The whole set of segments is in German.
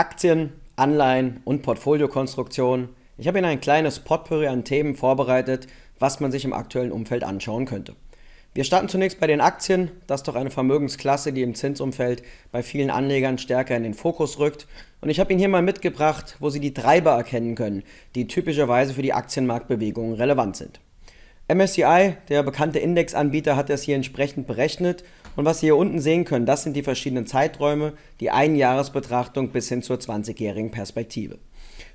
Aktien, Anleihen und Portfoliokonstruktion. Ich habe Ihnen ein kleines Potpourri an Themen vorbereitet, was man sich im aktuellen Umfeld anschauen könnte. Wir starten zunächst bei den Aktien. Das ist doch eine Vermögensklasse, die im Zinsumfeld bei vielen Anlegern stärker in den Fokus rückt. Und ich habe Ihnen hier mal mitgebracht, wo Sie die Treiber erkennen können, die typischerweise für die Aktienmarktbewegungen relevant sind. MSCI, der bekannte Indexanbieter, hat das hier entsprechend berechnet und was Sie hier unten sehen können, das sind die verschiedenen Zeiträume, die Einjahresbetrachtung bis hin zur 20-jährigen Perspektive.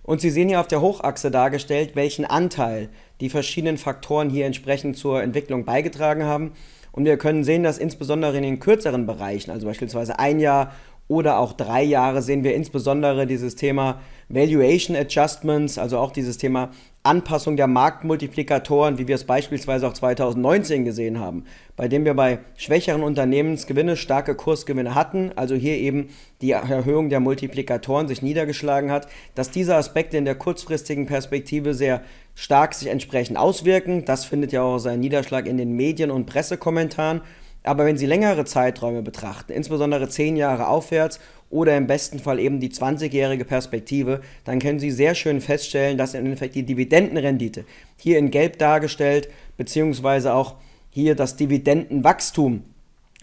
Und Sie sehen hier auf der Hochachse dargestellt, welchen Anteil die verschiedenen Faktoren hier entsprechend zur Entwicklung beigetragen haben. Und wir können sehen, dass insbesondere in den kürzeren Bereichen, also beispielsweise ein Jahr oder auch drei Jahre, sehen wir insbesondere dieses Thema Valuation Adjustments, also auch dieses Thema Anpassung der Marktmultiplikatoren, wie wir es beispielsweise auch 2019 gesehen haben, bei dem wir bei schwächeren Unternehmensgewinne starke Kursgewinne hatten, also hier eben die Erhöhung der Multiplikatoren sich niedergeschlagen hat, dass diese Aspekte in der kurzfristigen Perspektive sehr stark sich entsprechend auswirken. Das findet ja auch seinen Niederschlag in den Medien und Pressekommentaren. Aber wenn Sie längere Zeiträume betrachten, insbesondere 10 Jahre aufwärts oder im besten Fall eben die 20-jährige Perspektive, dann können Sie sehr schön feststellen, dass im Endeffekt die Dividendenrendite hier in Gelb dargestellt, beziehungsweise auch hier das Dividendenwachstum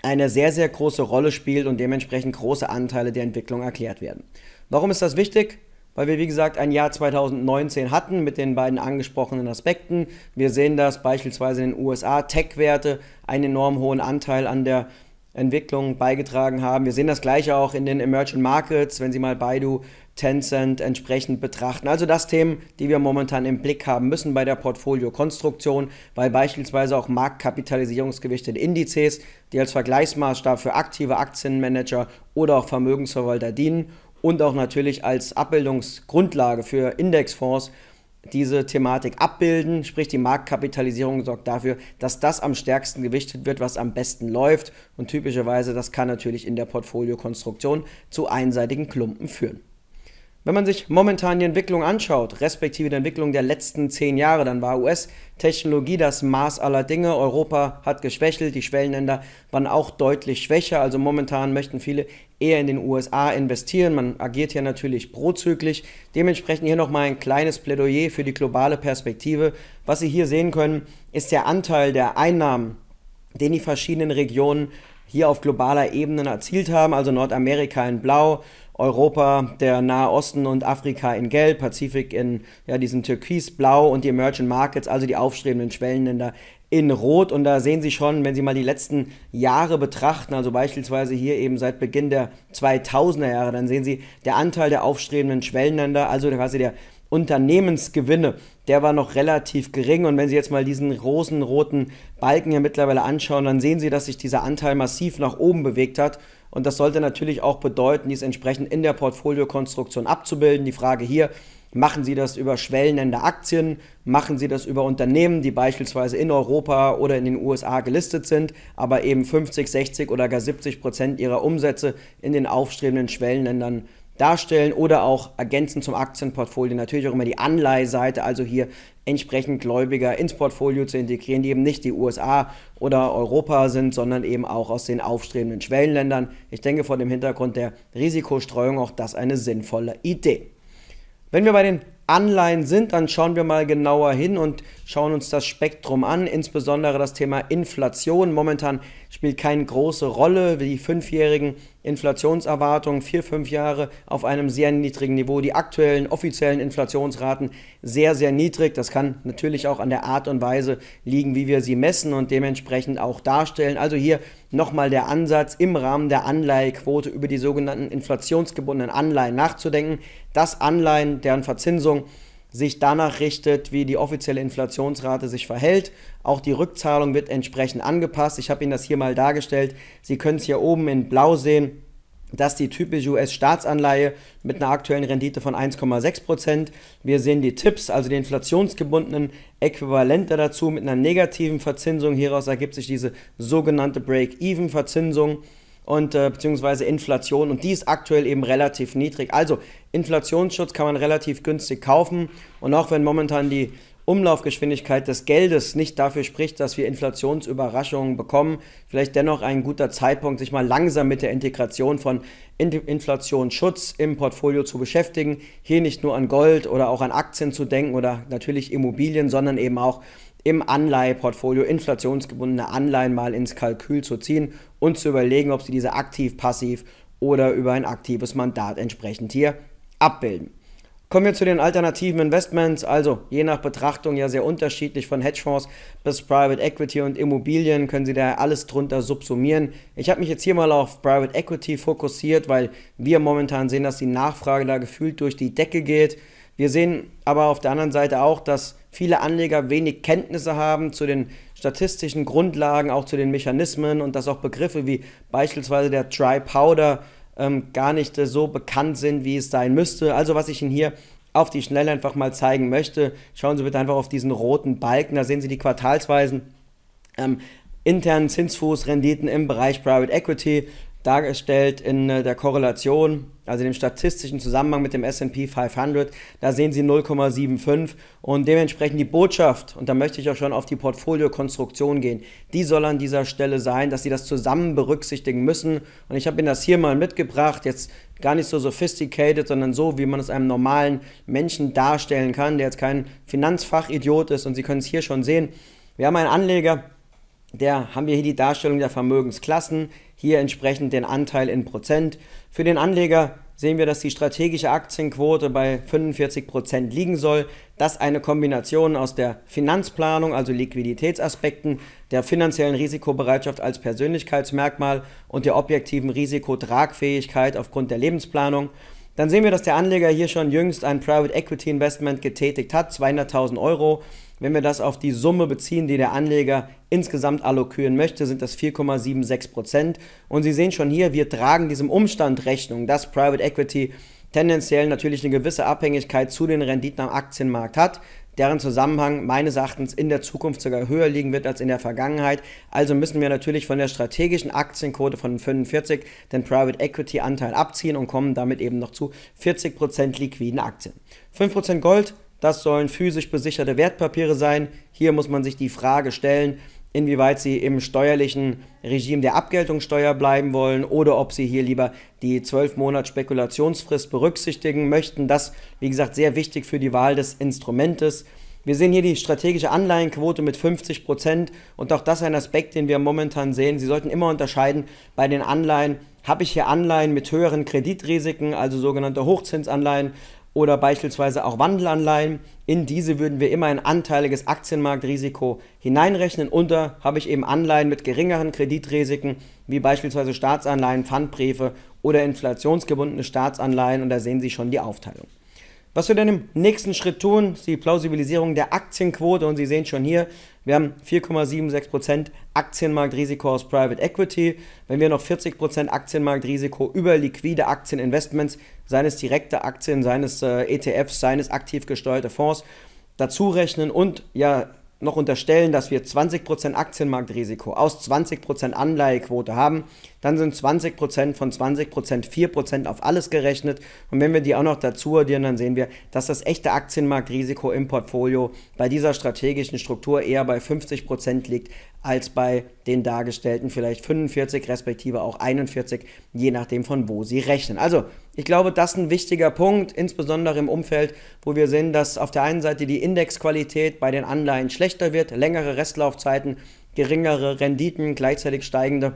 eine sehr, sehr große Rolle spielt und dementsprechend große Anteile der Entwicklung erklärt werden. Warum ist das wichtig? weil wir, wie gesagt, ein Jahr 2019 hatten mit den beiden angesprochenen Aspekten. Wir sehen dass beispielsweise in den USA, Tech-Werte einen enorm hohen Anteil an der Entwicklung beigetragen haben. Wir sehen das gleiche auch in den Emerging Markets, wenn Sie mal Baidu, Tencent entsprechend betrachten. Also das Themen, die wir momentan im Blick haben müssen bei der Portfoliokonstruktion, weil beispielsweise auch Marktkapitalisierungsgewichte in Indizes, die als Vergleichsmaßstab für aktive Aktienmanager oder auch Vermögensverwalter dienen und auch natürlich als Abbildungsgrundlage für Indexfonds diese Thematik abbilden, sprich die Marktkapitalisierung sorgt dafür, dass das am stärksten gewichtet wird, was am besten läuft und typischerweise das kann natürlich in der Portfoliokonstruktion zu einseitigen Klumpen führen. Wenn man sich momentan die Entwicklung anschaut, respektive die Entwicklung der letzten zehn Jahre, dann war US-Technologie das Maß aller Dinge. Europa hat geschwächelt, die Schwellenländer waren auch deutlich schwächer. Also momentan möchten viele eher in den USA investieren. Man agiert hier natürlich prozüglich. Dementsprechend hier nochmal ein kleines Plädoyer für die globale Perspektive. Was Sie hier sehen können, ist der Anteil der Einnahmen, den die verschiedenen Regionen hier auf globaler Ebene erzielt haben, also Nordamerika in Blau, Europa, der Nahe Osten und Afrika in Gelb, Pazifik in ja, diesem Türkisblau und die Emerging Markets, also die aufstrebenden Schwellenländer in Rot. Und da sehen Sie schon, wenn Sie mal die letzten Jahre betrachten, also beispielsweise hier eben seit Beginn der 2000er Jahre, dann sehen Sie, der Anteil der aufstrebenden Schwellenländer, also quasi der Unternehmensgewinne, der war noch relativ gering. Und wenn Sie jetzt mal diesen rosenroten Balken hier mittlerweile anschauen, dann sehen Sie, dass sich dieser Anteil massiv nach oben bewegt hat. Und das sollte natürlich auch bedeuten, dies entsprechend in der Portfoliokonstruktion abzubilden. Die Frage hier, Machen Sie das über schwellenende Aktien? Machen Sie das über Unternehmen, die beispielsweise in Europa oder in den USA gelistet sind, aber eben 50, 60 oder gar 70 Prozent ihrer Umsätze in den aufstrebenden Schwellenländern darstellen oder auch ergänzen zum Aktienportfolio natürlich auch immer die Anleiheseite, also hier entsprechend Gläubiger ins Portfolio zu integrieren, die eben nicht die USA oder Europa sind, sondern eben auch aus den aufstrebenden Schwellenländern. Ich denke vor dem Hintergrund der Risikostreuung auch das eine sinnvolle Idee. Wenn wir bei den Anleihen sind, dann schauen wir mal genauer hin und schauen uns das Spektrum an, insbesondere das Thema Inflation. Momentan spielt keine große Rolle. wie Die Fünfjährigen Inflationserwartungen vier, fünf Jahre auf einem sehr niedrigen Niveau. Die aktuellen offiziellen Inflationsraten sehr, sehr niedrig. Das kann natürlich auch an der Art und Weise liegen, wie wir sie messen und dementsprechend auch darstellen. Also hier nochmal der Ansatz, im Rahmen der Anleihequote über die sogenannten inflationsgebundenen Anleihen nachzudenken, dass Anleihen, deren Verzinsung sich danach richtet, wie die offizielle Inflationsrate sich verhält. Auch die Rückzahlung wird entsprechend angepasst. Ich habe Ihnen das hier mal dargestellt. Sie können es hier oben in blau sehen dass die typische US-Staatsanleihe mit einer aktuellen Rendite von 1,6%. Wir sehen die Tipps, also die inflationsgebundenen Äquivalente dazu mit einer negativen Verzinsung. Hieraus ergibt sich diese sogenannte Break-Even-Verzinsung und äh, beziehungsweise Inflation und die ist aktuell eben relativ niedrig. Also Inflationsschutz kann man relativ günstig kaufen und auch wenn momentan die Umlaufgeschwindigkeit des Geldes nicht dafür spricht, dass wir Inflationsüberraschungen bekommen, vielleicht dennoch ein guter Zeitpunkt, sich mal langsam mit der Integration von Inflationsschutz im Portfolio zu beschäftigen. Hier nicht nur an Gold oder auch an Aktien zu denken oder natürlich Immobilien, sondern eben auch im Anleiheportfolio inflationsgebundene Anleihen mal ins Kalkül zu ziehen und zu überlegen, ob sie diese aktiv, passiv oder über ein aktives Mandat entsprechend hier abbilden. Kommen wir zu den alternativen Investments, also je nach Betrachtung ja sehr unterschiedlich von Hedgefonds bis Private Equity und Immobilien können Sie da alles drunter subsumieren. Ich habe mich jetzt hier mal auf Private Equity fokussiert, weil wir momentan sehen, dass die Nachfrage da gefühlt durch die Decke geht. Wir sehen aber auf der anderen Seite auch, dass viele Anleger wenig Kenntnisse haben zu den statistischen Grundlagen, auch zu den Mechanismen und dass auch Begriffe wie beispielsweise der Dry Powder ähm, gar nicht äh, so bekannt sind, wie es sein müsste. Also was ich Ihnen hier auf die Schnelle einfach mal zeigen möchte, schauen Sie bitte einfach auf diesen roten Balken, da sehen Sie die Quartalsweisen. Ähm, internen Zinsfußrenditen im Bereich Private Equity, dargestellt in äh, der Korrelation, also dem statistischen Zusammenhang mit dem SP 500. Da sehen Sie 0,75 und dementsprechend die Botschaft, und da möchte ich auch schon auf die Portfoliokonstruktion gehen, die soll an dieser Stelle sein, dass Sie das zusammen berücksichtigen müssen. Und ich habe Ihnen das hier mal mitgebracht, jetzt gar nicht so sophisticated, sondern so, wie man es einem normalen Menschen darstellen kann, der jetzt kein Finanzfachidiot ist. Und Sie können es hier schon sehen. Wir haben einen Anleger, der haben wir hier die Darstellung der Vermögensklassen, hier entsprechend den Anteil in Prozent. Für den Anleger sehen wir, dass die strategische Aktienquote bei 45 Prozent liegen soll. Das eine Kombination aus der Finanzplanung, also Liquiditätsaspekten, der finanziellen Risikobereitschaft als Persönlichkeitsmerkmal und der objektiven Risikotragfähigkeit aufgrund der Lebensplanung. Dann sehen wir, dass der Anleger hier schon jüngst ein Private Equity Investment getätigt hat, 200.000 Euro. Wenn wir das auf die Summe beziehen, die der Anleger insgesamt allokieren möchte, sind das 4,76 Und Sie sehen schon hier, wir tragen diesem Umstand Rechnung, dass Private Equity tendenziell natürlich eine gewisse Abhängigkeit zu den Renditen am Aktienmarkt hat, deren Zusammenhang meines Erachtens in der Zukunft sogar höher liegen wird als in der Vergangenheit. Also müssen wir natürlich von der strategischen Aktienquote von 45 den Private Equity Anteil abziehen und kommen damit eben noch zu 40% liquiden Aktien. 5% Gold, das sollen physisch besicherte Wertpapiere sein. Hier muss man sich die Frage stellen, inwieweit sie im steuerlichen Regime der Abgeltungssteuer bleiben wollen oder ob sie hier lieber die 12 Monat Spekulationsfrist berücksichtigen möchten. Das, wie gesagt, sehr wichtig für die Wahl des Instrumentes. Wir sehen hier die strategische Anleihenquote mit 50 Prozent und auch das ist ein Aspekt, den wir momentan sehen. Sie sollten immer unterscheiden bei den Anleihen. Habe ich hier Anleihen mit höheren Kreditrisiken, also sogenannte Hochzinsanleihen, oder beispielsweise auch Wandelanleihen. In diese würden wir immer ein anteiliges Aktienmarktrisiko hineinrechnen. Und da habe ich eben Anleihen mit geringeren Kreditrisiken, wie beispielsweise Staatsanleihen, Pfandbriefe oder inflationsgebundene Staatsanleihen. Und da sehen Sie schon die Aufteilung. Was wir dann im nächsten Schritt tun, ist die Plausibilisierung der Aktienquote. Und Sie sehen schon hier, wir haben 4,76% Aktienmarktrisiko aus Private Equity. Wenn wir noch 40% Aktienmarktrisiko über liquide Aktieninvestments, seines direkte Aktien, seines äh, ETFs, seines aktiv gesteuerte Fonds, dazu rechnen und ja noch unterstellen, dass wir 20% Aktienmarktrisiko aus 20% Anleihequote haben, dann sind 20% von 20% 4% auf alles gerechnet. Und wenn wir die auch noch dazu addieren, dann sehen wir, dass das echte Aktienmarktrisiko im Portfolio bei dieser strategischen Struktur eher bei 50% liegt als bei den dargestellten vielleicht 45 respektive auch 41, je nachdem von wo sie rechnen. Also ich glaube, das ist ein wichtiger Punkt, insbesondere im Umfeld, wo wir sehen, dass auf der einen Seite die Indexqualität bei den Anleihen schlechter wird, längere Restlaufzeiten, geringere Renditen, gleichzeitig steigende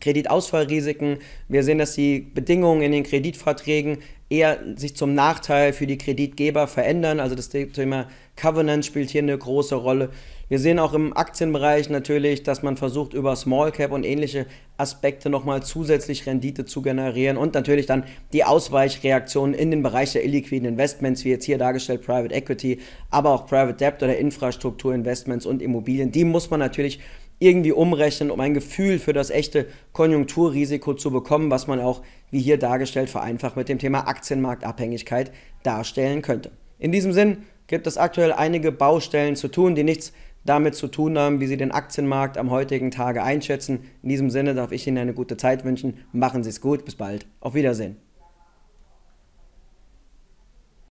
Kreditausfallrisiken. Wir sehen, dass die Bedingungen in den Kreditverträgen eher sich zum Nachteil für die Kreditgeber verändern. Also das Thema Covenant spielt hier eine große Rolle. Wir sehen auch im Aktienbereich natürlich, dass man versucht, über Small Cap und ähnliche Aspekte nochmal zusätzlich Rendite zu generieren und natürlich dann die Ausweichreaktionen in den Bereich der illiquiden Investments, wie jetzt hier dargestellt Private Equity, aber auch Private Debt oder Infrastrukturinvestments und Immobilien. Die muss man natürlich irgendwie umrechnen, um ein Gefühl für das echte Konjunkturrisiko zu bekommen, was man auch, wie hier dargestellt, vereinfacht mit dem Thema Aktienmarktabhängigkeit darstellen könnte. In diesem Sinn gibt es aktuell einige Baustellen zu tun, die nichts damit zu tun haben, wie Sie den Aktienmarkt am heutigen Tage einschätzen. In diesem Sinne darf ich Ihnen eine gute Zeit wünschen. Machen Sie es gut. Bis bald. Auf Wiedersehen.